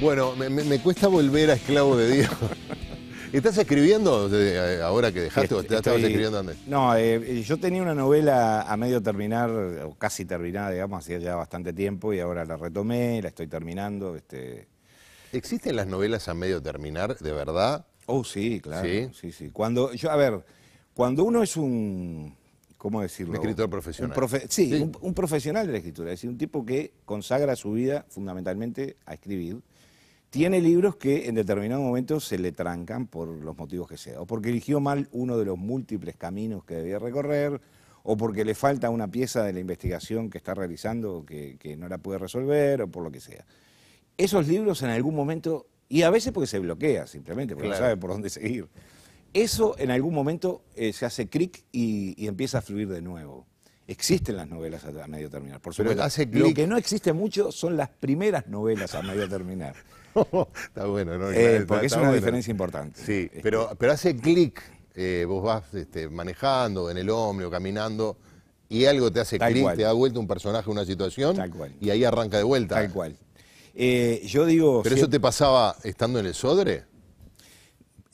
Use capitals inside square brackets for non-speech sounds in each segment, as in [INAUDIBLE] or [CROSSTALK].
Bueno, me, cuesta volver a Esclavo de Dios. ¿Estás escribiendo eh, ahora que dejaste o estabas escribiendo antes? No, eh, yo tenía una novela a medio terminar, o casi terminada, digamos, hacía ya bastante tiempo y ahora la retomé, la estoy terminando. Este. ¿Existen las novelas a medio terminar, de verdad? Oh, sí, claro. Sí, sí. Cuando, yo, a ver, cuando uno es un, ¿cómo decirlo? Un escritor profesional. sí, un, profesional de la escritura, es decir, un tipo que consagra su vida fundamentalmente a escribir tiene libros que en determinado momento se le trancan por los motivos que sea, o porque eligió mal uno de los múltiples caminos que debía recorrer, o porque le falta una pieza de la investigación que está realizando que, no la puede resolver, o por lo que sea. Esos libros en algún momento, y a veces porque se bloquea simplemente, porque no sabe por dónde seguir, eso en algún momento eh, se hace clic y, empieza a fluir de nuevo existen las novelas a medio terminar. Por supuesto, lo que no existe mucho son las primeras novelas a medio terminar. [LAUGHS] está bueno, ¿no? Eh, porque es una diferencia importante. Sí, este, pero, pero hace clic, eh, vos vas este, manejando en el o caminando, y algo te hace clic, te da vuelta un personaje, una situación, y ahí arranca de vuelta. Tal cual. Eh, yo digo... ¿Pero eso te pasaba estando en el Sodre?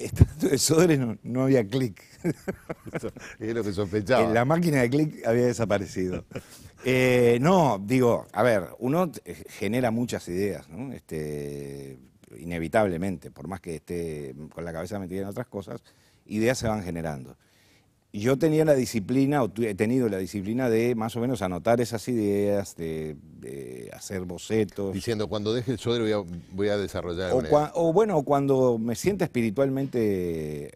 Estando de Sodre no, había clic. es lo que sospechaba. La máquina de clic había desaparecido. Eh, no, digo, a ver, uno eh, genera muchas ideas, este, inevitablemente, por más que esté con la cabeza metida en otras cosas, ideas se van generando yo tenía la disciplina, o he tenido la disciplina de más o menos anotar esas ideas, de, hacer bocetos. Diciendo, cuando deje el suelo voy a, desarrollar. O, o, bueno, cuando me sienta espiritualmente,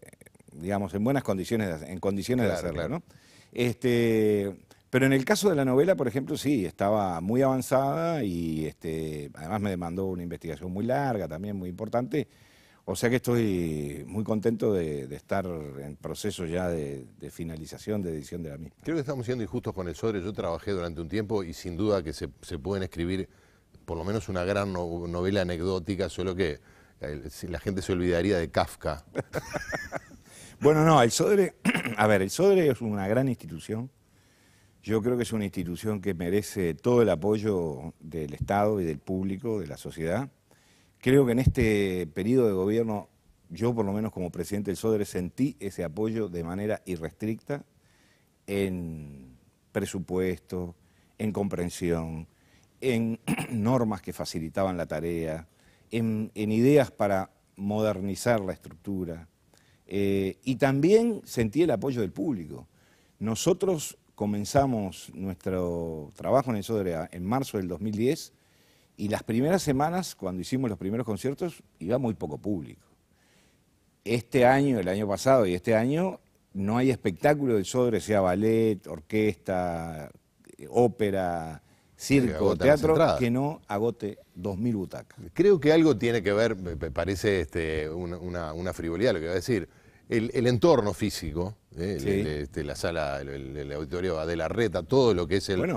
digamos, en buenas condiciones, en condiciones de hacerlo, ¿no? Este, pero en el caso de la novela, por ejemplo, sí, estaba muy avanzada y este, además me demandó una investigación muy larga, también muy importante. O sea que estoy muy contento de, estar en proceso ya de, finalización, de edición de la misma. Creo que estamos siendo injustos con el Sodre. Yo trabajé durante un tiempo y sin duda que se, pueden escribir por lo menos una gran novela anecdótica, solo que eh, la gente se olvidaría de Kafka. [LAUGHS] bueno, no, el Sodre, [CLEARS THROAT] a ver, el Sodre es una gran institución. Yo creo que es una institución que merece todo el apoyo del Estado y del público, de la sociedad. Creo que en este periodo de gobierno, yo por lo menos como presidente del SODRE sentí ese apoyo de manera irrestricta en presupuesto, en comprensión, en [CLEARS THROAT] normas que facilitaban la tarea, en, ideas para modernizar la estructura. Eh, y también sentí el apoyo del público. Nosotros comenzamos nuestro trabajo en el SODRE en marzo del 2010 y las primeras semanas, cuando hicimos los primeros conciertos, iba muy poco público. Este año, el año pasado y este año, no hay espectáculo del Sodre, sea ballet, orquesta, eh, ópera, circo, teatro, que no agote 2.000 butacas. Creo que algo tiene que ver, me parece este, una, frivolidad lo que va a decir, el, entorno físico, ¿eh? este, la sala, el, auditorio de la reta, todo lo que es el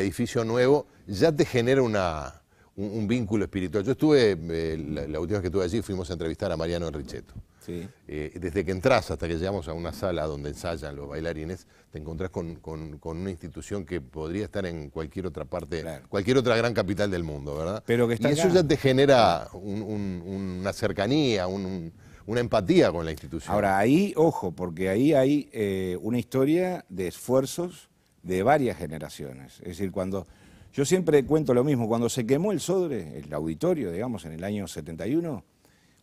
edificio nuevo, ya te genera una un, vínculo espiritual. Yo estuve, eh, la, última vez que estuve allí, fuimos a entrevistar a Mariano Enrichetto. Eh, desde que entras hasta que llegamos a una sala donde ensayan los bailarines, te encontrás con, una institución que podría estar en cualquier otra parte, cualquier otra gran capital del mundo, ¿verdad? y eso ya te genera una cercanía, una empatía con la institución. Ahora, ahí, ojo, porque ahí hay eh, una historia de esfuerzos de varias generaciones. Es decir, cuando yo siempre cuento lo mismo, cuando se quemó el Sodre, el auditorio, digamos, en el año 71,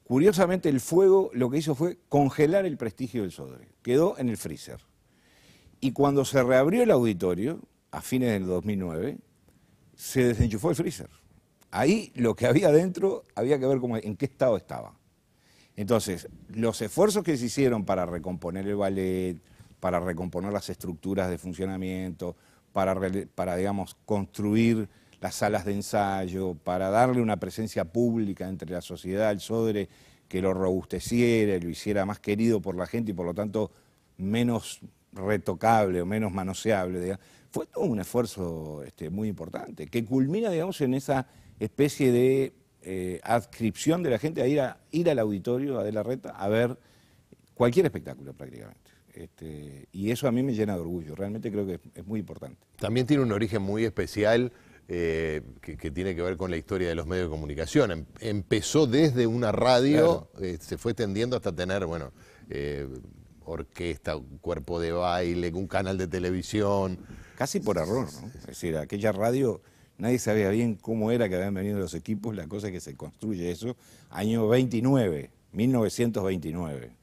curiosamente el fuego lo que hizo fue congelar el prestigio del Sodre, quedó en el freezer. Y cuando se reabrió el auditorio, a fines del 2009, se desenchufó el freezer. Ahí lo que había dentro había que ver en qué estado estaba. Entonces, los esfuerzos que se hicieron para recomponer el ballet, para recomponer las estructuras de funcionamiento, para, digamos, construir las salas de ensayo, para darle una presencia pública entre la sociedad, el SODRE, que lo robusteciera lo hiciera más querido por la gente y por lo tanto menos retocable o menos manoseable. Fue todo un esfuerzo este, muy importante, que culmina, digamos, en esa especie de eh, adscripción de la gente a ir, a ir al auditorio a De la Reta a ver cualquier espectáculo prácticamente. Este, y eso a mí me llena de orgullo, realmente creo que es, muy importante. También tiene un origen muy especial eh, que, tiene que ver con la historia de los medios de comunicación. Em, empezó desde una radio, eh, se fue tendiendo hasta tener, bueno, eh, orquesta, cuerpo de baile, un canal de televisión. Casi por error, ¿no? Es decir, aquella radio, nadie sabía bien cómo era que habían venido los equipos, la cosa es que se construye eso, año 29, 1929.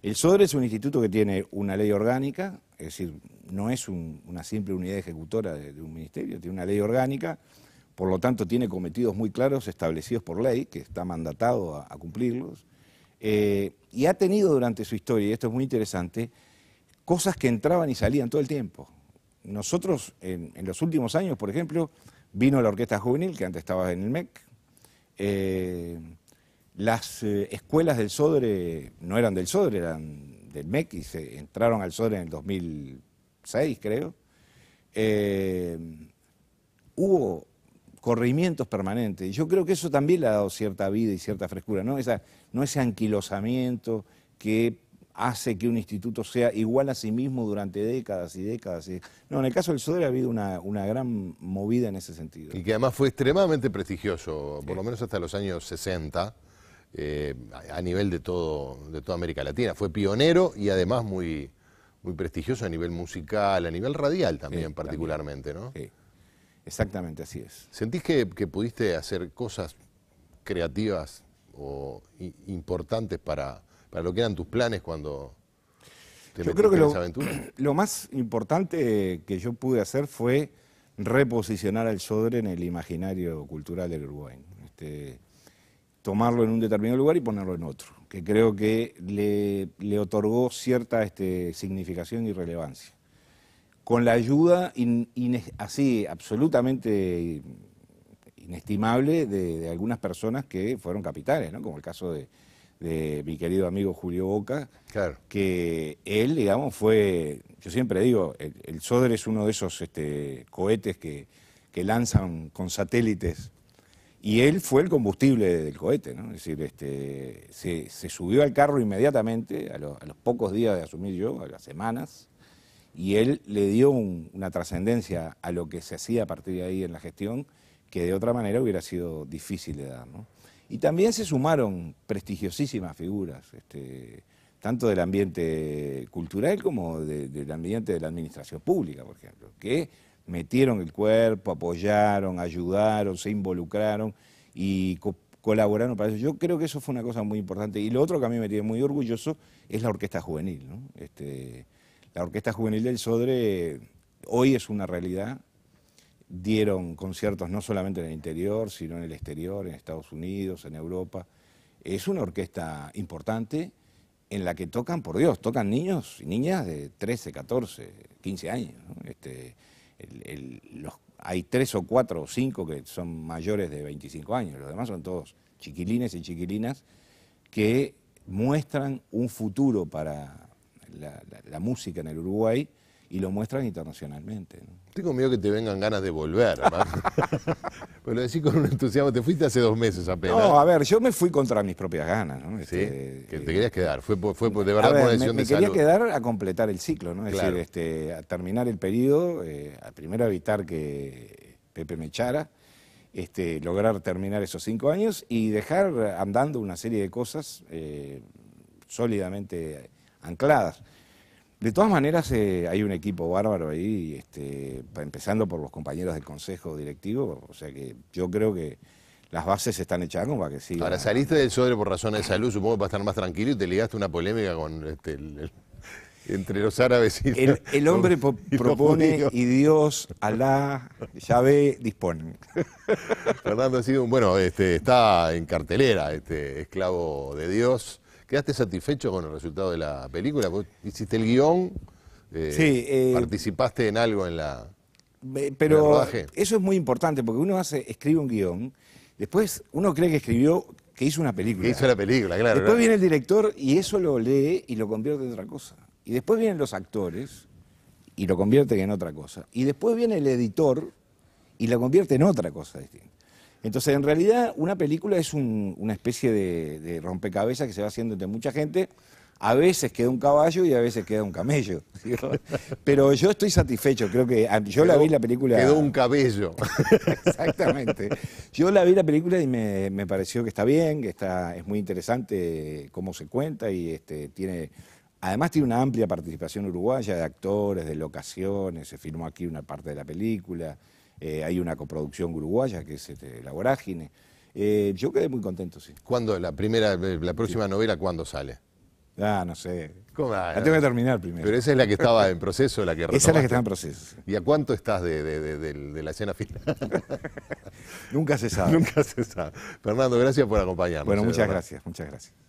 El SODRE es un instituto que tiene una ley orgánica, es decir, no es una simple unidad ejecutora de, un ministerio, tiene una ley orgánica, por lo tanto tiene cometidos muy claros establecidos por ley, que está mandatado a, cumplirlos, eh, y ha tenido durante su historia, y esto es muy interesante, cosas que entraban y salían todo el tiempo. Nosotros, en, los últimos años, por ejemplo, vino la Orquesta Juvenil, que antes estaba en el MEC, eh, las eh, escuelas del Sodre no eran del Sodre, eran del MEC y se entraron al Sodre en el 2006, creo. Eh, hubo corrimientos permanentes. Y yo creo que eso también le ha dado cierta vida y cierta frescura, ¿no? no ese anquilosamiento que hace que un instituto sea igual a sí mismo durante décadas y décadas. No, en el caso del Sodre ha habido una, gran movida en ese sentido. Y que además fue extremadamente prestigioso, por lo menos hasta los años 60. Eh, a nivel de, todo, de toda América Latina. Fue pionero y además muy, muy prestigioso a nivel musical, a nivel radial también particularmente, ¿no? Sí, exactamente así es. ¿Sentís que, pudiste hacer cosas creativas o importantes para, para lo que eran tus planes cuando te yo creo que lo, [CLEARS THROAT] lo, más importante que yo pude hacer fue reposicionar al Sodre en el imaginario cultural del Uruguay. Este, tomarlo en un determinado lugar y ponerlo en otro, que creo que le, otorgó cierta este, significación y relevancia. Con la ayuda así absolutamente inestimable de, algunas personas que fueron capitales, como el caso de, mi querido amigo Julio Boca, que él, digamos, fue, yo siempre digo, el, SODER es uno de esos este, cohetes que lanzan con satélites y él fue el combustible del cohete, ¿no? Es decir, este, se, subió al carro inmediatamente, a, los pocos días de asumir yo, a las semanas, y él le dio una trascendencia a lo que se hacía a partir de ahí en la gestión, que de otra manera hubiera sido difícil de dar, Y también se sumaron prestigiosísimas figuras, este, tanto del ambiente cultural como del ambiente de la administración pública, por ejemplo, que metieron el cuerpo, apoyaron, ayudaron, se involucraron y colaboraron para eso. Yo creo que eso fue una cosa muy importante. Y lo otro que a mí me tiene muy orgulloso es la orquesta juvenil. Este, la orquesta juvenil del Sodre hoy es una realidad. Dieron conciertos no solamente en el interior, sino en el exterior, en Estados Unidos, en Europa. Es una orquesta importante en la que tocan, por Dios, tocan niños y niñas de 13, 14, 15 años. Este, hay tres o cuatro o cinco que son mayores de 25 años, los demás son todos chiquilines y chiquilinas que muestran un futuro para la música en el Uruguay y lo muestran internacionalmente. Tengo miedo que te vengan ganas de volver, Pero [LAUGHS] pues lo decís con un entusiasmo, te fuiste hace dos meses apenas. No, a ver, yo me fui contra mis propias ganas. ¿no? Este, que te eh, querías quedar, fue, fue de verdad una decisión me, de quería quedar a completar el ciclo, ¿no? es decir, este, a terminar el periodo, eh, primero evitar que Pepe me echara. Este, lograr terminar esos cinco años y dejar andando una serie de cosas eh, sólidamente ancladas. De todas maneras, eh, hay un equipo bárbaro ahí, este, empezando por los compañeros del consejo directivo, o sea que yo creo que las bases se están echando para que siga. Ahora saliste del Sodre por razones de salud, supongo que para estar más tranquilo y te ligaste una polémica con este, entre los árabes y El, el hombre propone y Dios, Alá, ve dispone. [LAUGHS] Fernando ha sido, bueno, este, está en cartelera, este esclavo de Dios. ¿Quedaste satisfecho con el resultado de la película? ¿Hiciste el guión? Eh, sí, eh, ¿Participaste en algo en la... Pero eso es muy importante porque uno hace, escribe un guión, después uno cree que escribió, que hizo una película. Que hizo la película, claro. Después viene el director y eso lo lee y lo convierte en otra cosa. Y después vienen los actores y lo convierten en otra cosa. Y después viene el editor y lo convierte en otra cosa distinta. Entonces, en realidad, una película es una especie de, rompecabezas que se va haciendo entre mucha gente. A veces queda un caballo y a veces queda un camello. [LAUGHS] Pero yo estoy satisfecho, creo que ah, yo la vi la película... Quedó un cabello. [LAUGHS] Exactamente. Yo la vi la película y me, pareció que está bien, que está, es muy interesante cómo se cuenta y este, tiene... Además tiene una amplia participación uruguaya de actores, de locaciones, se filmó aquí una parte de la película. Eh, hay una coproducción uruguaya que es este, La Vorágine. Eh, yo quedé muy contento, sí. ¿Cuándo? ¿La, primera, eh, la próxima novela cuándo sale? Ah, no sé. ¿Cómo? la ah, tengo que terminar primero. Pero esa es la que estaba en proceso, la que retomaste. [LAUGHS] Esa es la que está en proceso. ¿Y a cuánto estás de, de, de la escena final? [LAUGHS] Nunca se sabe. [LAUGHS] Nunca se sabe. Fernando, gracias por acompañarnos. Bueno, muchas gracias, muchas gracias.